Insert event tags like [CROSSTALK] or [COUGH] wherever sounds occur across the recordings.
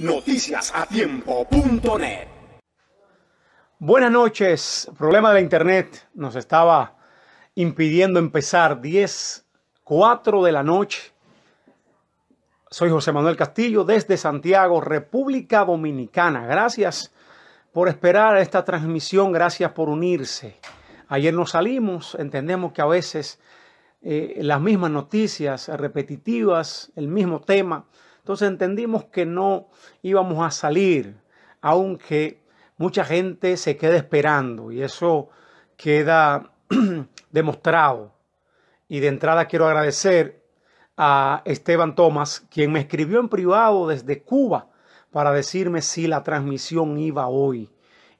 noticiasatiempo.net. Buenas noches. Problema de internet nos estaba impidiendo empezar 10, 4 de la noche. Soy José Manuel Castillo desde Santiago, República Dominicana. Gracias por esperar esta transmisión, gracias por unirse. Ayer nos salimos, entendemos que a veces eh, las mismas noticias repetitivas, el mismo tema, entonces entendimos que no íbamos a salir, aunque mucha gente se quede esperando y eso queda [CLEARS THROAT] demostrado. Y de entrada quiero agradecer a Esteban Tomás, quien me escribió en privado desde Cuba para decirme si la transmisión iba hoy.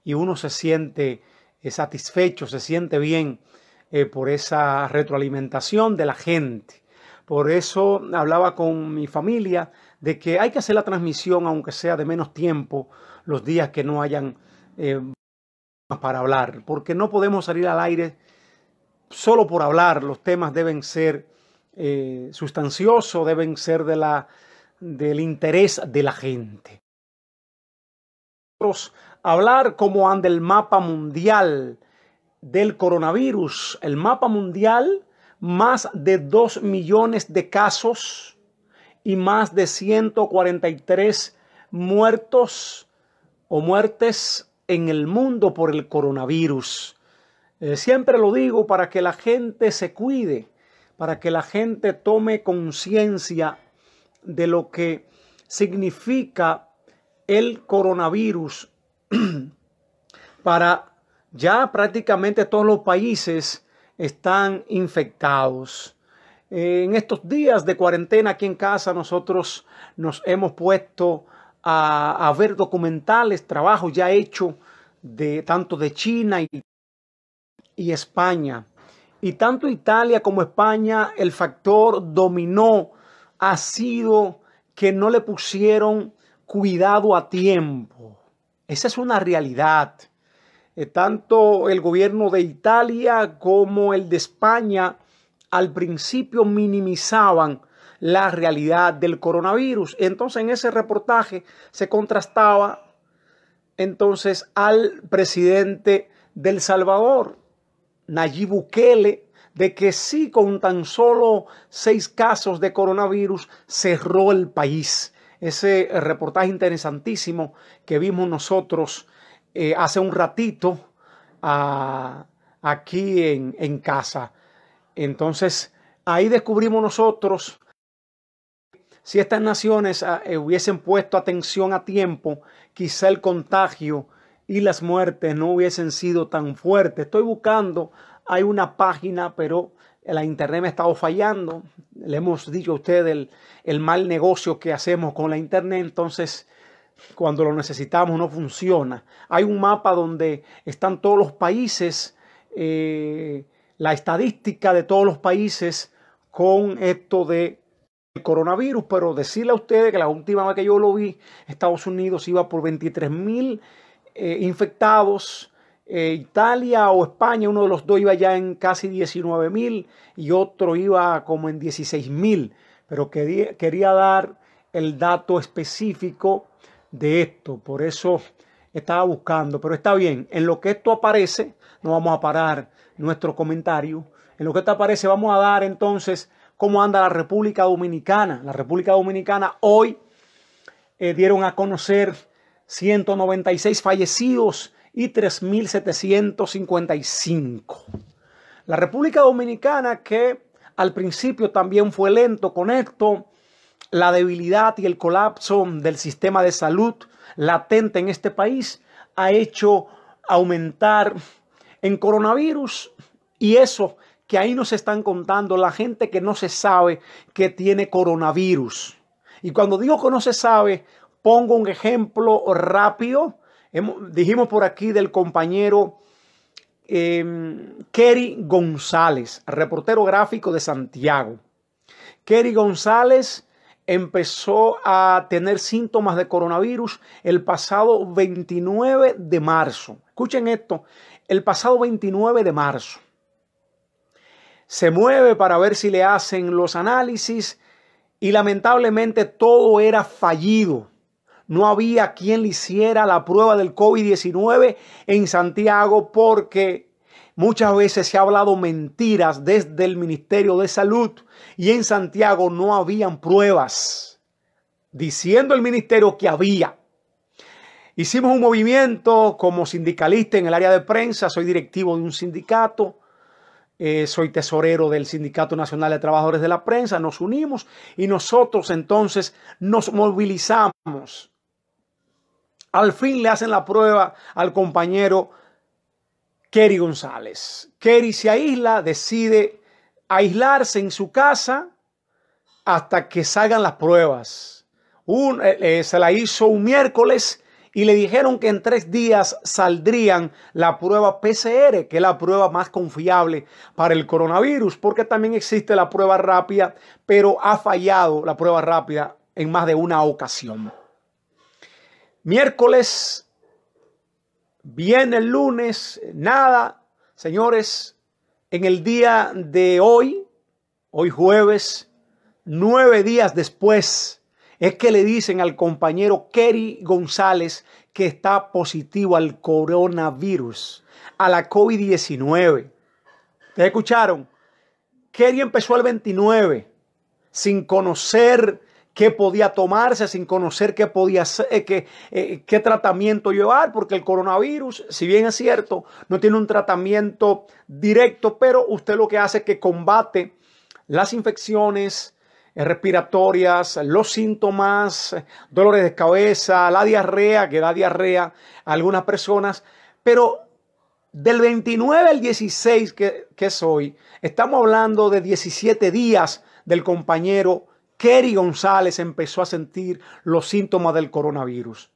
Y uno se siente eh, satisfecho, se siente bien eh, por esa retroalimentación de la gente. Por eso hablaba con mi familia de que hay que hacer la transmisión, aunque sea de menos tiempo, los días que no hayan eh, para hablar, porque no podemos salir al aire solo por hablar, los temas deben ser eh, sustanciosos, deben ser de la, del interés de la gente. Hablar como anda el mapa mundial del coronavirus, el mapa mundial, más de dos millones de casos, y más de 143 muertos o muertes en el mundo por el coronavirus. Eh, siempre lo digo para que la gente se cuide, para que la gente tome conciencia de lo que significa el coronavirus [CLEARS THROAT] para ya prácticamente todos los países están infectados. En estos días de cuarentena aquí en casa nosotros nos hemos puesto a, ver documentales, trabajos ya hechos de tanto de China y, y España. Y tanto Italia como España, el factor dominó ha sido que no le pusieron cuidado a tiempo. Esa es una realidad. Eh, tanto el gobierno de Italia como el de España al principio minimizaban la realidad del coronavirus. Entonces en ese reportaje se contrastaba entonces al presidente del Salvador, Nayib Bukele, de que sí con tan solo seis casos de coronavirus cerró el país. Ese reportaje interesantísimo que vimos nosotros eh, hace un ratito ah, aquí en casa. Entonces, ahí descubrimos nosotros si estas naciones ah, eh, hubiesen puesto atención a tiempo, quizá el contagio y las muertes no hubiesen sido tan fuertes. Estoy buscando, hay una página, pero la internet me ha estado fallando. Le hemos dicho a usted el, mal negocio que hacemos con la internet, entonces cuando lo necesitamos no funciona. Hay un mapa donde están todos los países. Eh, la estadística de todos los países con esto de coronavirus, pero decirle a ustedes que la última vez que yo lo vi, Estados Unidos iba por 23 mil eh, infectados, eh, Italia o España, uno de los dos iba ya en casi 19 mil y otro iba como en 16 mil, pero quería, quería dar el dato específico de esto, por eso estaba buscando, pero está bien, en lo que esto aparece, no vamos a parar nuestro comentario. En lo que te aparece vamos a dar entonces cómo anda la República Dominicana. La República Dominicana hoy eh, dieron a conocer 196 fallecidos y 3.755. La República Dominicana que al principio también fue lento con esto, la debilidad y el colapso del sistema de salud latente en este país ha hecho aumentar en coronavirus y eso que ahí nos están contando la gente que no se sabe que tiene coronavirus. Y cuando digo que no se sabe, pongo un ejemplo rápido. Dijimos por aquí del compañero eh, Kerry González, reportero gráfico de Santiago. Kerry González empezó a tener síntomas de coronavirus el pasado 29 de marzo. Escuchen esto, el pasado 29 de marzo. Se mueve para ver si le hacen los análisis y lamentablemente todo era fallido. No había quien le hiciera la prueba del COVID-19 en Santiago porque muchas veces se ha hablado mentiras desde el Ministerio de Salud y en Santiago no habían pruebas, diciendo el ministerio que había Hicimos un movimiento como sindicalista en el área de prensa, soy directivo de un sindicato, eh, soy tesorero del Sindicato Nacional de Trabajadores de la Prensa, nos unimos y nosotros entonces nos movilizamos. Al fin le hacen la prueba al compañero Kerry González. Kerry se aísla, decide aislarse en su casa hasta que salgan las pruebas. Eh, eh, se la hizo un miércoles y le dijeron que en tres días saldrían la prueba PCR, que es la prueba más confiable para el coronavirus, porque también existe la prueba rápida, pero ha fallado la prueba rápida en más de una ocasión. Miércoles, viene el lunes, nada, señores, en el día de hoy, hoy jueves, nueve días después es que le dicen al compañero Kerry González que está positivo al coronavirus, a la COVID-19. ¿Te escucharon? Kerry empezó el 29 sin conocer qué podía tomarse, sin conocer qué, podía, eh, que eh, qué tratamiento llevar, porque el coronavirus, si bien es cierto, no tiene un tratamiento directo, pero usted lo que hace es que combate las infecciones, eh, respiratorias, los síntomas, dolores de cabeza, la diarrea, que da diarrea a algunas personas, pero del 29 al 16 que, es hoy, estamos hablando de 17 días del compañero Kerry González empezó a sentir los síntomas del coronavirus.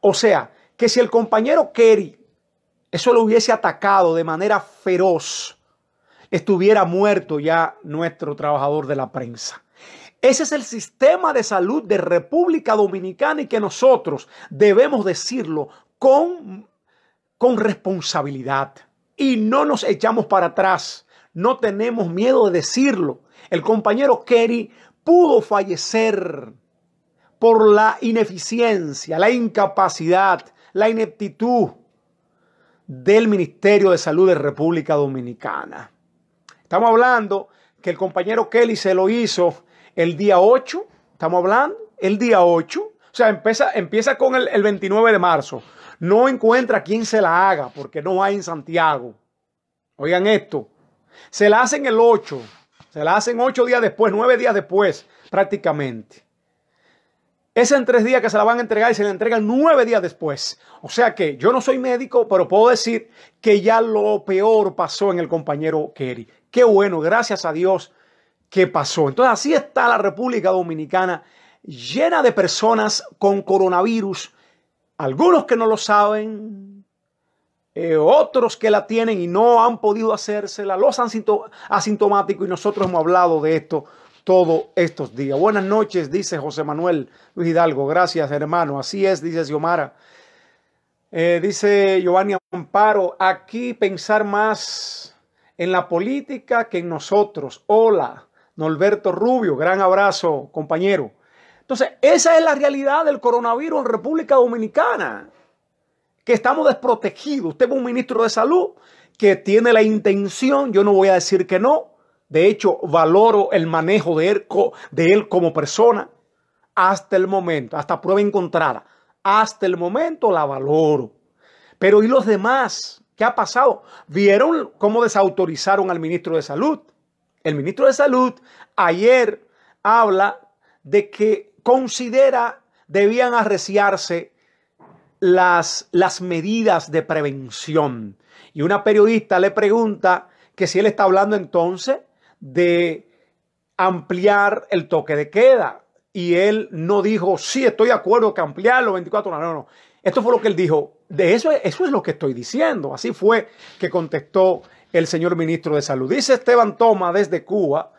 O sea, que si el compañero Kerry eso lo hubiese atacado de manera feroz, estuviera muerto ya nuestro trabajador de la prensa. Ese es el sistema de salud de República Dominicana y que nosotros debemos decirlo con, con responsabilidad. Y no nos echamos para atrás, no tenemos miedo de decirlo. El compañero Kelly pudo fallecer por la ineficiencia, la incapacidad, la ineptitud del Ministerio de Salud de República Dominicana. Estamos hablando que el compañero Kelly se lo hizo el día 8, estamos hablando, el día 8, o sea, empieza, empieza con el, 29 de marzo. No encuentra quien se la haga porque no hay en Santiago. Oigan esto, se la hacen el 8, se la hacen 8 días después, 9 días después prácticamente. Es en tres días que se la van a entregar y se la entregan nueve días después. O sea que yo no soy médico, pero puedo decir que ya lo peor pasó en el compañero Kerry. Qué bueno, gracias a Dios qué pasó. Entonces así está la República Dominicana llena de personas con coronavirus, algunos que no lo saben, eh, otros que la tienen y no han podido hacérsela, los asintomáticos y nosotros hemos hablado de esto todos estos días. Buenas noches, dice José Manuel Luis Hidalgo. Gracias, hermano. Así es, dice Xiomara. Eh, dice Giovanni Amparo, aquí pensar más en la política que en nosotros. Hola, Norberto Rubio, gran abrazo, compañero. Entonces, esa es la realidad del coronavirus en República Dominicana, que estamos desprotegidos. Usted es un ministro de salud que tiene la intención, yo no voy a decir que no, de hecho, valoro el manejo de él, de él como persona hasta el momento, hasta prueba encontrada. Hasta el momento la valoro. Pero ¿y los demás? ¿Qué ha pasado? ¿Vieron cómo desautorizaron al ministro de Salud? el ministro de Salud ayer habla de que considera debían arreciarse las, las medidas de prevención. Y una periodista le pregunta que si él está hablando entonces de ampliar el toque de queda. Y él no dijo, sí, estoy de acuerdo que ampliarlo 24 horas. No, no. Esto fue lo que él dijo. De eso, eso es lo que estoy diciendo. Así fue que contestó el señor ministro de Salud. Dice Esteban Toma desde Cuba,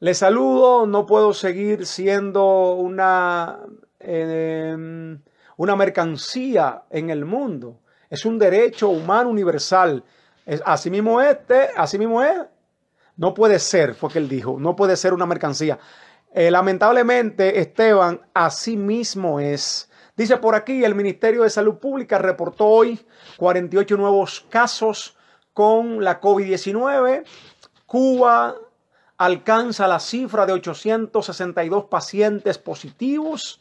le saludo, no puedo seguir siendo una, em, una mercancía en el mundo. Es un derecho humano universal. Es, así mismo este, así mismo es. No puede ser, fue que él dijo, no puede ser una mercancía. Eh, lamentablemente, Esteban, así mismo es. Dice por aquí, el Ministerio de Salud Pública reportó hoy 48 nuevos casos con la COVID-19. Cuba alcanza la cifra de 862 pacientes positivos.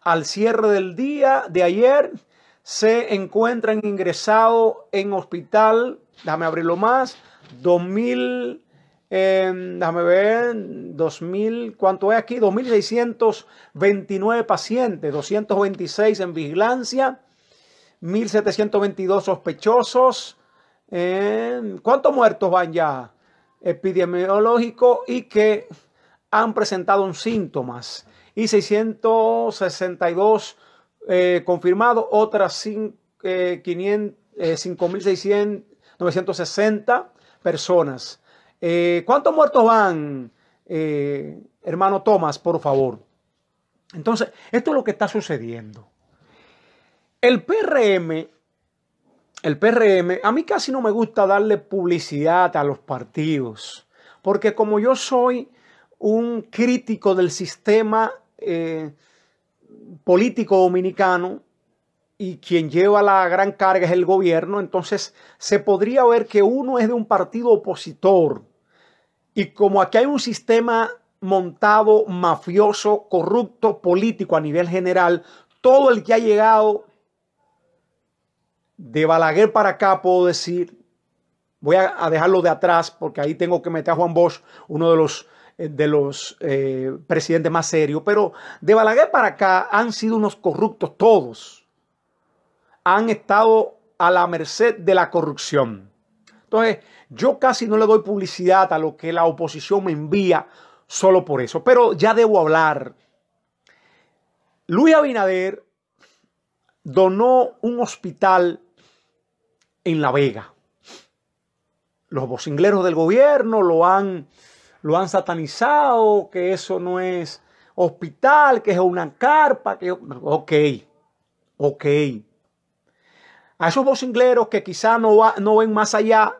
Al cierre del día de ayer se encuentran ingresados en hospital, déjame abrirlo más, 2000 eh, déjame ver, 2000, ¿cuánto hay aquí? 2629 pacientes, 226 en vigilancia, 1722 sospechosos, cuántos muertos van ya epidemiológico y que han presentado síntomas y 662 eh, confirmados, otras eh, eh personas. Eh, ¿Cuántos muertos van, hermano Tomás, por favor? Entonces, esto es lo que está sucediendo. El PRM el PRM, a mí casi no me gusta darle publicidad a los partidos, porque como yo soy un crítico del sistema eh, político dominicano y quien lleva la gran carga es el gobierno, entonces se podría ver que uno es de un partido opositor. Y como aquí hay un sistema montado, mafioso, corrupto, político a nivel general, todo el que ha llegado de Balaguer para acá puedo decir, voy a, dejarlo de atrás porque ahí tengo que meter a Juan Bosch, uno de los, eh, de los eh, presidentes más serios, pero de Balaguer para acá han sido unos corruptos todos. Han estado a la merced de la corrupción. Entonces, yo casi no le doy publicidad a lo que la oposición me envía solo por eso, pero ya debo hablar. Luis Abinader donó un hospital en La Vega. Los bocingleros del gobierno lo han, lo han satanizado, que eso no es hospital, que es una carpa, que... Ok, ok. A esos bocingleros que quizá no, no ven más allá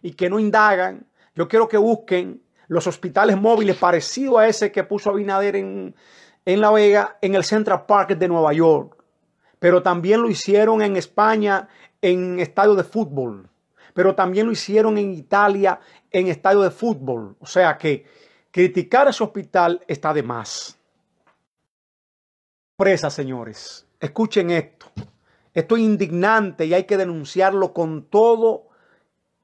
y que no indagan, yo quiero que busquen los hospitales móviles parecidos a ese que puso Abinader en, en La Vega, en el Central Park de Nueva York. Pero también lo hicieron en España, en estadio de fútbol, pero también lo hicieron en Italia en estadio de fútbol. O sea que criticar a su hospital está de más. Presa, señores, escuchen esto. Esto es indignante y hay que denunciarlo con todo,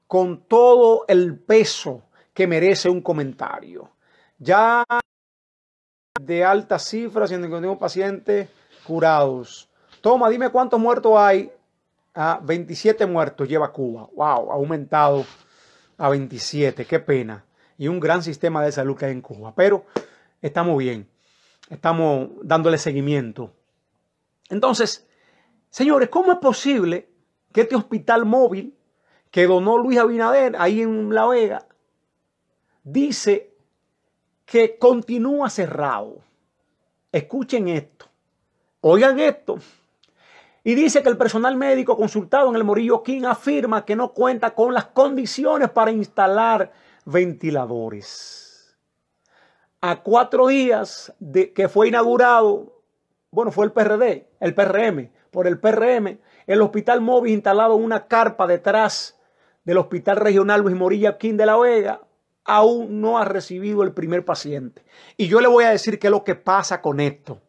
con todo el peso que merece un comentario. Ya de altas cifras, un pacientes curados. Toma, dime cuántos muertos hay a 27 muertos lleva Cuba. ¡Wow! Ha aumentado a 27. ¡Qué pena! Y un gran sistema de salud que hay en Cuba. Pero estamos bien. Estamos dándole seguimiento. Entonces, señores, ¿cómo es posible que este hospital móvil que donó Luis Abinader ahí en La Vega dice que continúa cerrado? Escuchen esto. Oigan esto. Y dice que el personal médico consultado en el Morillo King afirma que no cuenta con las condiciones para instalar ventiladores. A cuatro días de que fue inaugurado, bueno, fue el PRD, el PRM, por el PRM, el hospital móvil instalado en una carpa detrás del Hospital Regional Luis Morillo King de La Vega, aún no ha recibido el primer paciente. Y yo le voy a decir qué es lo que pasa con esto.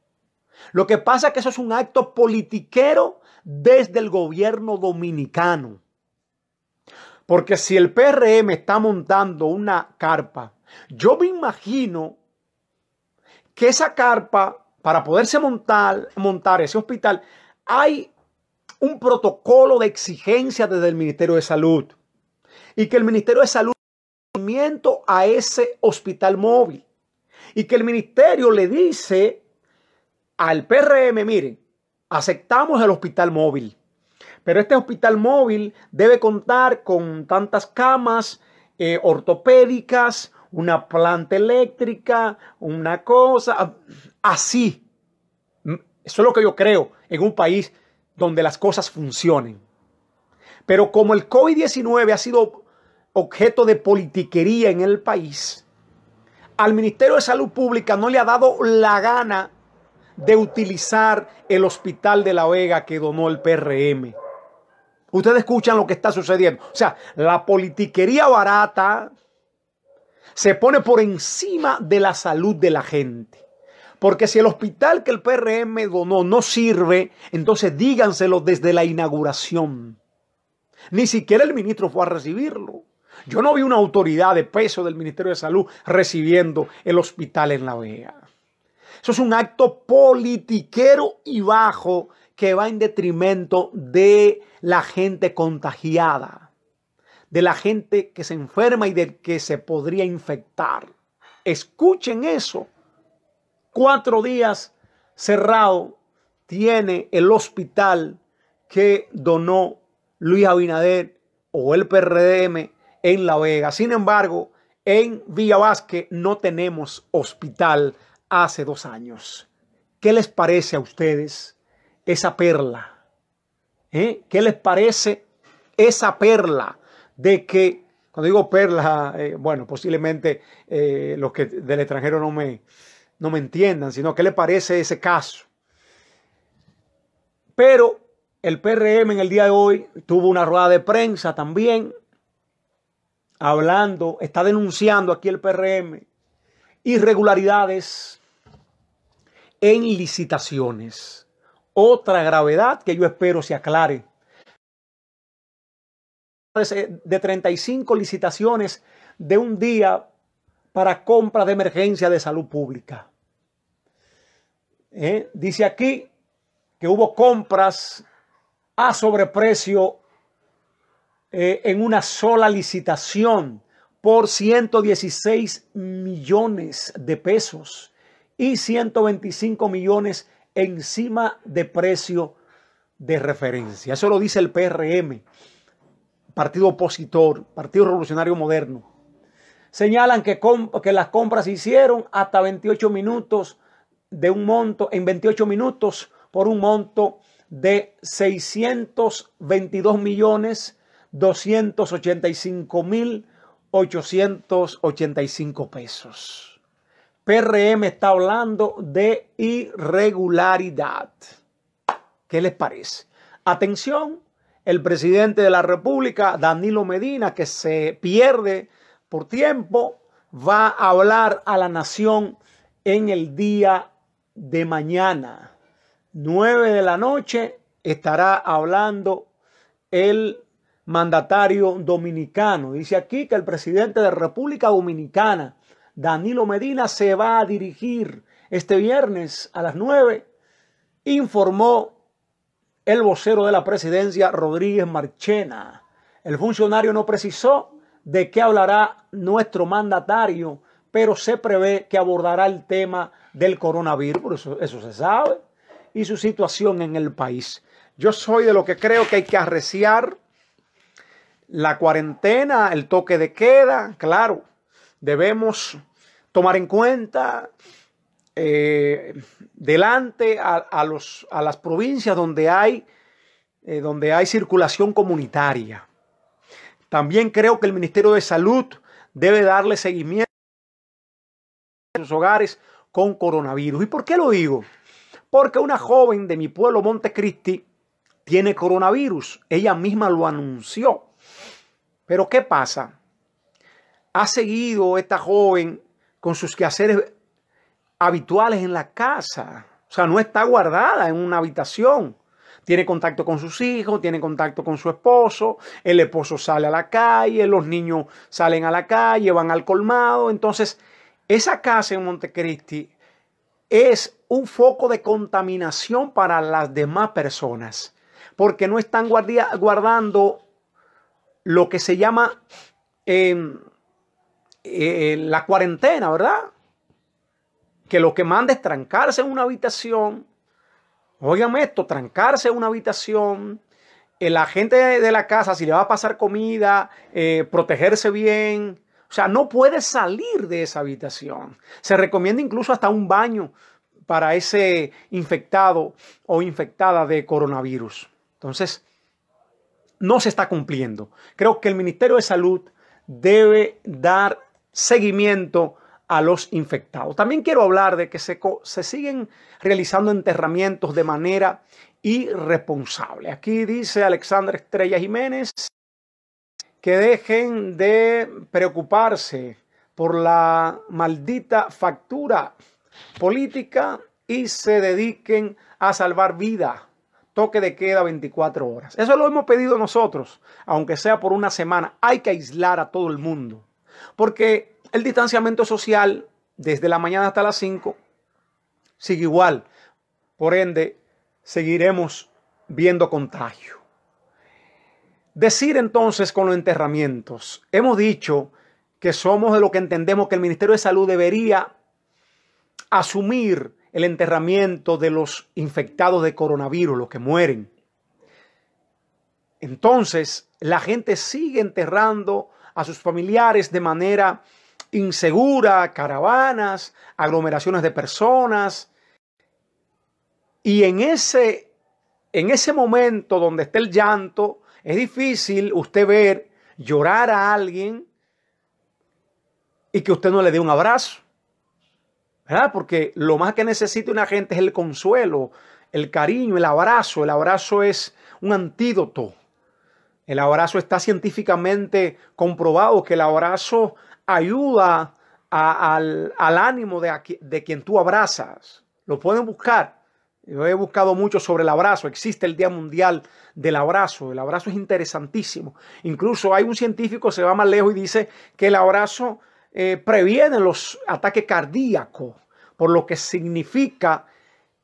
Lo que pasa es que eso es un acto politiquero desde el gobierno dominicano. Porque si el PRM está montando una carpa, yo me imagino que esa carpa, para poderse montar, montar ese hospital, hay un protocolo de exigencia desde el Ministerio de Salud. Y que el Ministerio de Salud a ese hospital móvil. Y que el ministerio le dice al PRM, miren, aceptamos el hospital móvil, pero este hospital móvil debe contar con tantas camas eh, ortopédicas, una planta eléctrica, una cosa, así. Eso es lo que yo creo en un país donde las cosas funcionen. Pero como el COVID-19 ha sido objeto de politiquería en el país, al Ministerio de Salud Pública no le ha dado la gana de utilizar el hospital de La Vega que donó el PRM. Ustedes escuchan lo que está sucediendo. O sea, la politiquería barata se pone por encima de la salud de la gente. Porque si el hospital que el PRM donó no sirve, entonces díganselo desde la inauguración. Ni siquiera el ministro fue a recibirlo. Yo no vi una autoridad de peso del Ministerio de Salud recibiendo el hospital en La Vega. Eso es un acto politiquero y bajo que va en detrimento de la gente contagiada, de la gente que se enferma y del que se podría infectar. Escuchen eso. Cuatro días cerrado tiene el hospital que donó Luis Abinader o el PRDM en La Vega. Sin embargo, en Villa no tenemos hospital hace dos años. ¿Qué les parece a ustedes esa perla? ¿Eh? ¿Qué les parece esa perla de que, cuando digo perla, eh, bueno, posiblemente eh, los que del extranjero no me, no me entiendan, sino qué les parece ese caso? Pero el PRM en el día de hoy tuvo una rueda de prensa también, hablando, está denunciando aquí el PRM irregularidades en licitaciones. Otra gravedad que yo espero se aclare. Eh, de 35 licitaciones de un día para compras de emergencia de salud pública. Eh, dice aquí que hubo compras a sobreprecio eh, en una sola licitación por 116 millones de pesos y 125 millones encima de precio de referencia. Eso lo dice el PRM, partido opositor, Partido Revolucionario Moderno. Señalan que, que las compras se hicieron hasta 28 minutos de un monto, en 28 minutos por un monto de 622 millones 285 mil 885 pesos. PRM está hablando de irregularidad. ¿Qué les parece? Atención, el presidente de la República, Danilo Medina, que se pierde por tiempo, va a hablar a la nación en el día de mañana. 9 de la noche estará hablando el mandatario dominicano. Dice aquí que el presidente de República Dominicana, Danilo Medina, se va a dirigir este viernes a las 9, informó el vocero de la presidencia, Rodríguez Marchena. El funcionario no precisó de qué hablará nuestro mandatario, pero se prevé que abordará el tema del coronavirus, eso, eso se sabe, y su situación en el país. Yo soy de lo que creo que hay que arreciar la cuarentena, el toque de queda, claro, debemos tomar en cuenta eh, delante a, los, a, las provincias donde hay, eh, donde hay circulación comunitaria. También creo que el Ministerio de Salud debe darle seguimiento a sus hogares con coronavirus. ¿Y por qué lo digo? Porque una joven de mi pueblo, Montecristi, tiene coronavirus. Ella misma lo anunció. Pero ¿qué pasa? Ha seguido esta joven con sus quehaceres habituales en la casa. O sea, no está guardada en una habitación. Tiene contacto con sus hijos, tiene contacto con su esposo, el esposo sale a la calle, los niños salen a la calle, van al colmado. Entonces, esa casa en Montecristi es un foco de contaminación para las demás personas, porque no están guardando lo que se llama em, eh, la cuarentena, ¿verdad? Que lo que manda es trancarse en una habitación. Óigame esto, trancarse en una habitación. Eh, la gente de la casa, si le va a pasar comida, eh, protegerse bien. O sea, no puede salir de esa habitación. Se recomienda incluso hasta un baño para ese infectado o infectada de coronavirus. Entonces, no se está cumpliendo. Creo que el Ministerio de Salud debe dar seguimiento a los infectados. También quiero hablar de que se, siguen realizando enterramientos de manera irresponsable. Aquí dice Alexandra Estrella Jiménez que dejen de preocuparse por la maldita factura política y se dediquen a salvar vidas toque de queda 24 horas. Eso lo hemos pedido nosotros, aunque sea por una semana. Hay que aislar a todo el mundo. Porque el distanciamiento social, desde la mañana hasta las 5, sigue igual. Por ende, seguiremos viendo contagio. Decir entonces con los enterramientos, hemos dicho que somos de lo que entendemos que el Ministerio de Salud debería asumir el enterramiento de los infectados de coronavirus, los que mueren. Entonces, la gente sigue enterrando a sus familiares de manera insegura, caravanas, aglomeraciones de personas. Y en ese, en ese momento donde está el llanto, es difícil usted ver llorar a alguien y que usted no le dé un abrazo. Porque lo más que necesita una gente es el consuelo, el cariño, el abrazo. El abrazo es un antídoto. El abrazo está científicamente comprobado que el abrazo ayuda al, ánimo de, de quien tú abrazas. Lo pueden buscar. Yo he buscado mucho sobre el abrazo. Existe el Día Mundial del Abrazo. El abrazo es interesantísimo. Incluso hay un científico que se va más lejos y dice que el abrazo eh, previene los ataques cardíacos, por lo que significa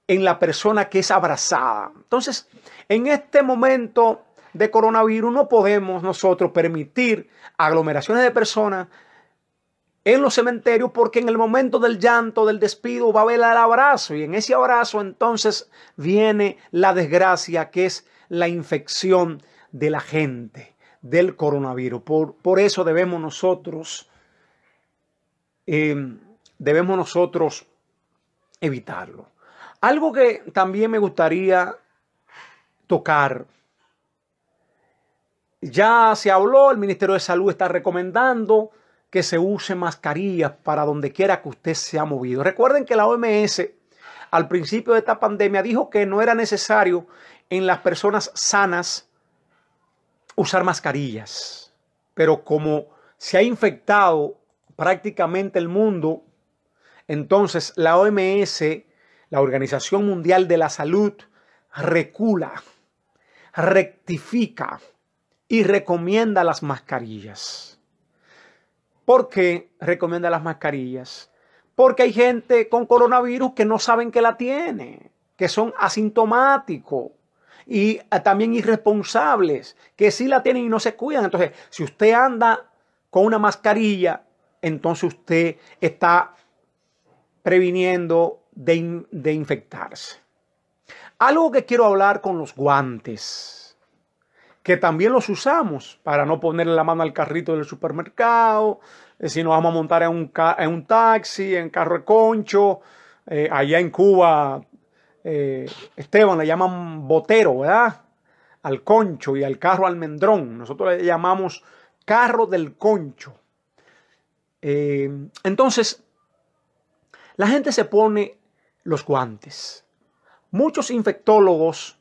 en la persona que es abrazada. Entonces, en este momento de coronavirus no podemos nosotros permitir aglomeraciones de personas en los cementerios porque en el momento del llanto, del despido, va a haber el abrazo y en ese abrazo entonces viene la desgracia que es la infección de la gente del coronavirus. por eso debemos nosotros Em, debemos nosotros evitarlo. Algo que también me gustaría tocar. Ya se habló, el Ministerio de Salud está recomendando que se use mascarillas para donde quiera que usted se ha movido. Recuerden que la OMS al principio de esta pandemia dijo que no era necesario en las personas sanas usar mascarillas. Pero como se ha infectado prácticamente el mundo, entonces la OMS, la Organización Mundial de la Salud, recula, rectifica y recomienda las mascarillas. ¿Por qué recomienda las mascarillas? Porque hay gente con coronavirus que no saben que la tiene, que son asintomáticos y eh, también irresponsables, que sí la tienen y no se cuidan. Entonces, si usted anda con una mascarilla entonces usted está previniendo de, infectarse. Algo que quiero hablar con los guantes, que también los usamos para no ponerle la mano al carrito del supermercado, eh, si nos vamos a montar en un, en un taxi, en carro de concho, eh, allá en Cuba, eh, Esteban le llaman botero, ¿verdad? Al concho y al carro almendrón. Nosotros le llamamos carro del concho. Em, entonces, la gente se pone los guantes. Muchos infectólogos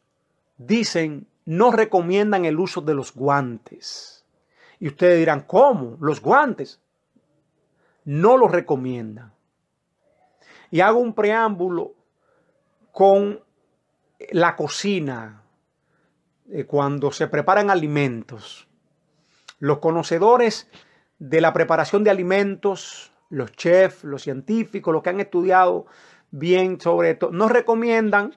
dicen, no recomiendan el uso de los guantes. Y ustedes dirán, ¿cómo? Los guantes. No los recomiendan. Y hago un preámbulo con la cocina, eh, cuando se preparan alimentos. Los conocedores de la preparación de alimentos, los chefs, los científicos, los que han estudiado bien sobre esto, nos recomiendan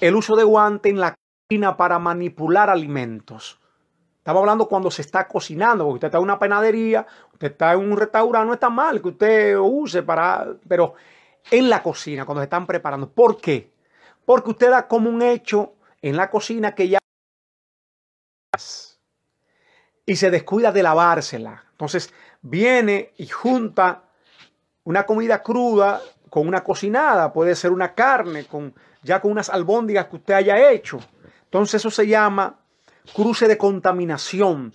el uso de guante en la cocina para manipular alimentos. Estamos hablando cuando se está cocinando, porque usted está en una panadería, usted está en un restaurante, no está mal que usted use para, pero en la cocina, cuando se están preparando. ¿Por qué? Porque usted da como un hecho en la cocina que ya y se descuida de lavársela. Entonces viene y junta una comida cruda con una cocinada, puede ser una carne, con, ya con unas albóndigas que usted haya hecho. Entonces eso se llama cruce de contaminación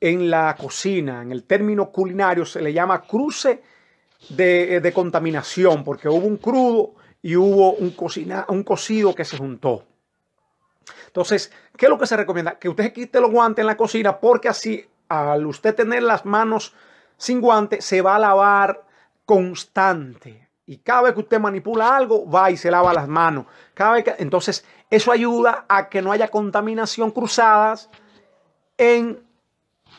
en la cocina. En el término culinario se le llama cruce de, eh, contaminación, porque hubo un crudo y hubo un, un cocido que se juntó. Entonces, ¿qué es lo que se recomienda? Que usted quite los guantes en la cocina porque así al usted tener las manos sin guante se va a lavar constante. Y cada vez que usted manipula algo, va y se lava las manos. Cada que... Entonces, eso ayuda a que no haya contaminación cruzadas en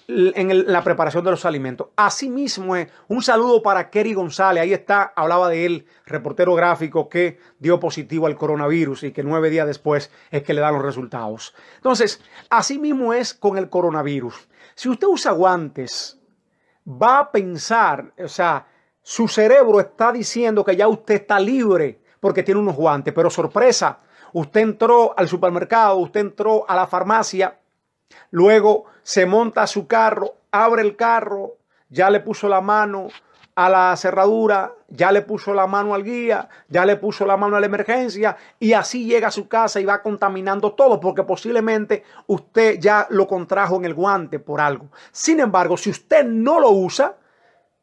en la preparación de los alimentos. Asimismo, eh, un saludo para Kerry González, ahí está, hablaba de él, reportero gráfico que dio positivo al coronavirus y que nueve días después es que le dan los resultados. Entonces, asimismo es con el coronavirus. Si usted usa guantes, va a pensar, o sea, su cerebro está diciendo que ya usted está libre porque tiene unos guantes, pero sorpresa, usted entró al supermercado, usted entró a la farmacia Luego se monta a su carro, abre el carro, ya le puso la mano a la cerradura, ya le puso la mano al guía, ya le puso la mano a la emergencia y así llega a su casa y va contaminando todo porque posiblemente usted ya lo contrajo en el guante por algo. Sin embargo, si usted no lo usa,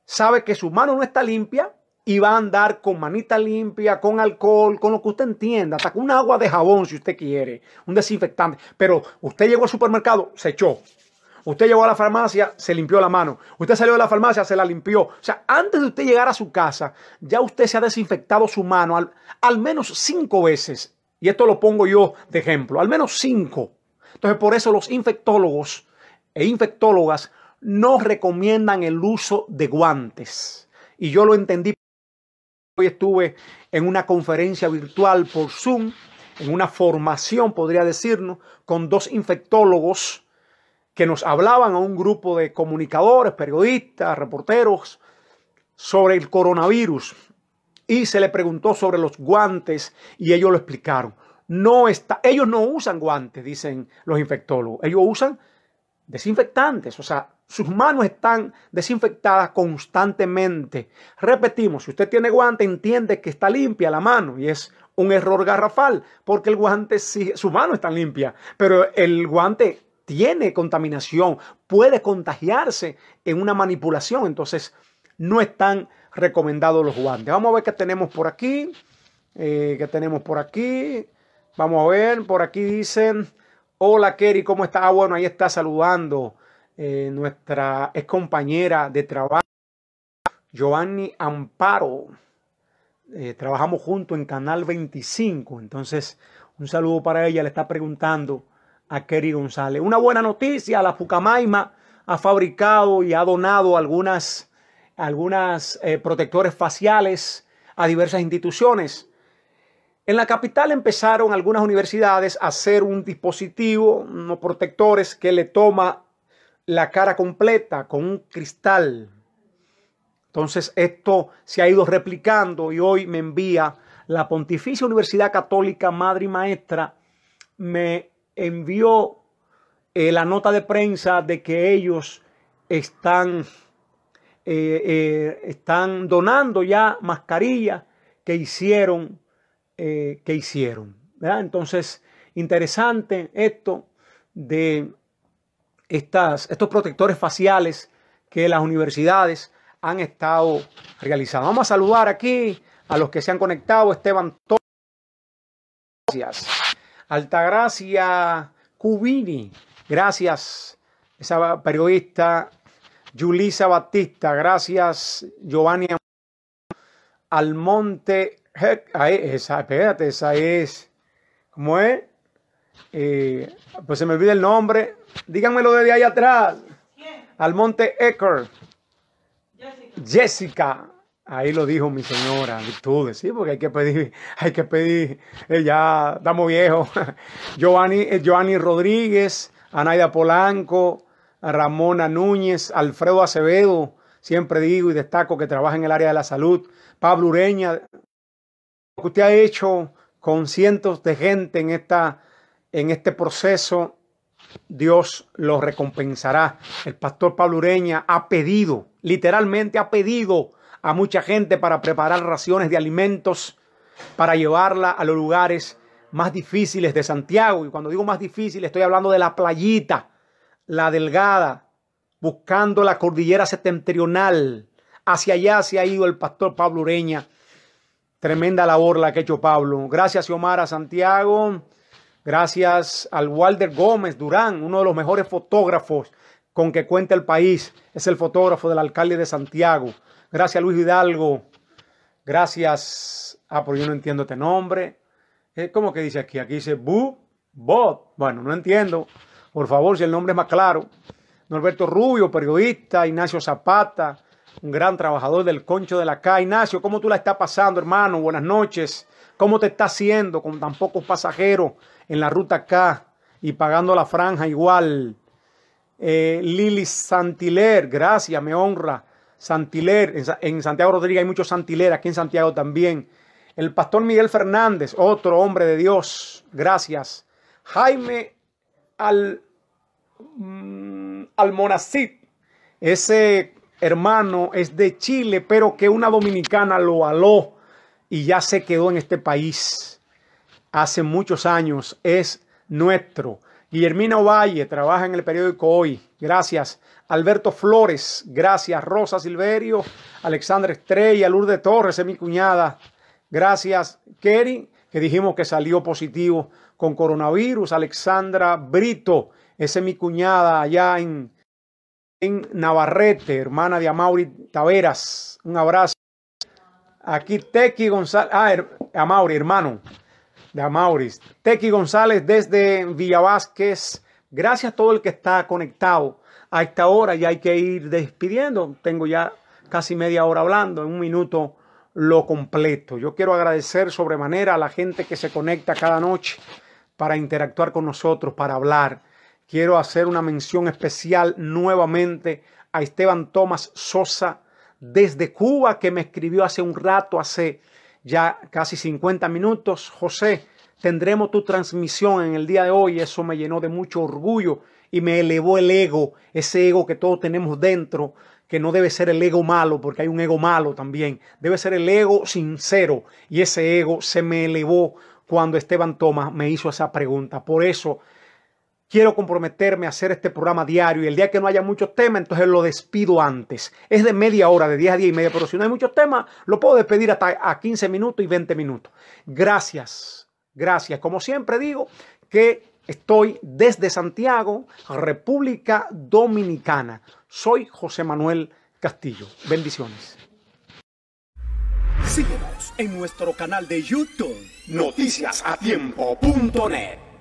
sabe que su mano no está limpia, y va a andar con manita limpia, con alcohol, con lo que usted entienda, hasta con un agua de jabón si usted quiere, un desinfectante. Pero usted llegó al supermercado, se echó. Usted llegó a la farmacia, se limpió la mano. Usted salió de la farmacia, se la limpió. O sea, antes de usted llegar a su casa, ya usted se ha desinfectado su mano al, menos cinco veces. Y esto lo pongo yo de ejemplo, al menos cinco. Entonces, por eso los infectólogos e infectólogas no recomiendan el uso de guantes. Y yo lo entendí estuve en una conferencia virtual por Zoom, en una formación, podría decirnos, con dos infectólogos que nos hablaban a un grupo de comunicadores, periodistas, reporteros, sobre el coronavirus. Y se le preguntó sobre los guantes y ellos lo explicaron. No está, ellos no usan guantes, dicen los infectólogos. Ellos usan desinfectantes, o sea, sus manos están desinfectadas constantemente. Repetimos, si usted tiene guante, entiende que está limpia la mano y es un error garrafal, porque el guante sí, su mano está limpia, pero el guante tiene contaminación, puede contagiarse en una manipulación, entonces no están recomendados los guantes. Vamos a ver qué tenemos por aquí, eh, qué tenemos por aquí. Vamos a ver, por aquí dicen, hola Kerry, ¿cómo está? Ah, bueno, ahí está saludando. Eh, nuestra ex compañera de trabajo, Giovanni Amparo. Eh, trabajamos juntos en Canal 25. Entonces, un saludo para ella. Le está preguntando a Kerry González. Una buena noticia, la fucamaima ha fabricado y ha donado algunas, algunas eh, protectores faciales a diversas instituciones. En la capital empezaron algunas universidades a hacer un dispositivo, unos protectores que le toma la cara completa con un cristal. Entonces esto se ha ido replicando y hoy me envía la Pontificia Universidad Católica Madre y Maestra, me envió eh, la nota de prensa de que ellos están, eh, eh, están donando ya mascarillas que hicieron, que hicieron. Entonces, interesante esto de estos protectores faciales que las universidades han estado realizando. Vamos a saludar aquí a los que se han conectado. Esteban Torres, gracias. Altagracia Cubini, gracias. Esa periodista Yulisa Batista, gracias. Giovanni Almonte, esa, espérate, esa es, ¿cómo es? pues se me olvida el nombre. Díganmelo desde ahí atrás. Al monte Ecker. Jessica. Ahí lo dijo mi señora, virtudes, sí, porque hay que pedir, hay que pedir, Ella, ya estamos viejos. [LAUGHS] Giovanni, eh, Giovanni Rodríguez, Anaida Polanco, Ramona Núñez, Alfredo Acevedo, siempre digo y destaco que trabaja en el área de la salud, Pablo Ureña, lo que usted ha hecho con cientos de gente en esta en este proceso Dios lo recompensará. El pastor Pablo Ureña ha pedido, literalmente ha pedido a mucha gente para preparar raciones de alimentos para llevarla a los lugares más difíciles de Santiago. Y cuando digo más difícil, estoy hablando de la playita, la delgada, buscando la cordillera septentrional. Hacia allá se ha ido el pastor Pablo Ureña. Tremenda labor la que ha hecho Pablo. Gracias, Omar, a Santiago gracias al Walder Gómez Durán, uno de los mejores fotógrafos con que cuenta el país, es el fotógrafo del alcalde de Santiago. Gracias Luis Hidalgo, gracias. Ah, pero yo no entiendo este nombre. Eh, ¿Cómo que dice aquí? Aquí dice Bu Bot. Bueno, no entiendo. Por favor, si el nombre es más claro. Norberto Rubio, periodista. Ignacio Zapata, un gran trabajador del concho de la Ca. Ignacio, ¿cómo tú la estás pasando, hermano? Buenas noches. ¿Cómo te está haciendo con tan pocos pasajeros en la ruta K y pagando la franja igual. Eh, Lili Santiler, gracias, me honra. Santiler, en, Santiago Rodríguez hay muchos Santiler, aquí en Santiago también. El pastor Miguel Fernández, otro hombre de Dios, gracias. Jaime Al, mm, Almonacid, ese hermano es de Chile, pero que una dominicana lo aló y ya se quedó en este país hace muchos años, es nuestro. Guillermina Ovalle trabaja en el periódico Hoy. Gracias. Alberto Flores, gracias. Rosa Silverio, Alexandra Estrella, Lourdes Torres, es mi cuñada. Gracias. Kerry, que dijimos que salió positivo con coronavirus. Alexandra Brito, esa es mi cuñada allá en, Navarrete, hermana de Amauri Taveras. Un abrazo. Aquí Tequi González. Ah, Amauri, hermano de Amauris. Tequi González desde Villa Gracias a todo el que está conectado a esta hora. y hay que ir despidiendo. Tengo ya casi media hora hablando. En un minuto lo completo. Yo quiero agradecer sobremanera a la gente que se conecta cada noche para interactuar con nosotros, para hablar. Quiero hacer una mención especial nuevamente a Esteban Tomás Sosa desde Cuba, que me escribió hace un rato, hace ya casi 50 minutos. José, tendremos tu transmisión en el día de hoy. Eso me llenó de mucho orgullo y me elevó el ego, ese ego que todos tenemos dentro, que no debe ser el ego malo, porque hay un ego malo también. Debe ser el ego sincero y ese ego se me elevó cuando Esteban Thomas me hizo esa pregunta. Por eso quiero comprometerme a hacer este programa diario y el día que no haya muchos temas, entonces lo despido antes. Es de media hora, de 10 a 10 y media, pero si no hay muchos temas, lo puedo despedir hasta a 15 minutos y 20 minutos. Gracias, gracias. Como siempre digo, que estoy desde Santiago, República Dominicana. Soy José Manuel Castillo. Bendiciones. Síguenos en nuestro canal de YouTube, noticiasatiempo.net.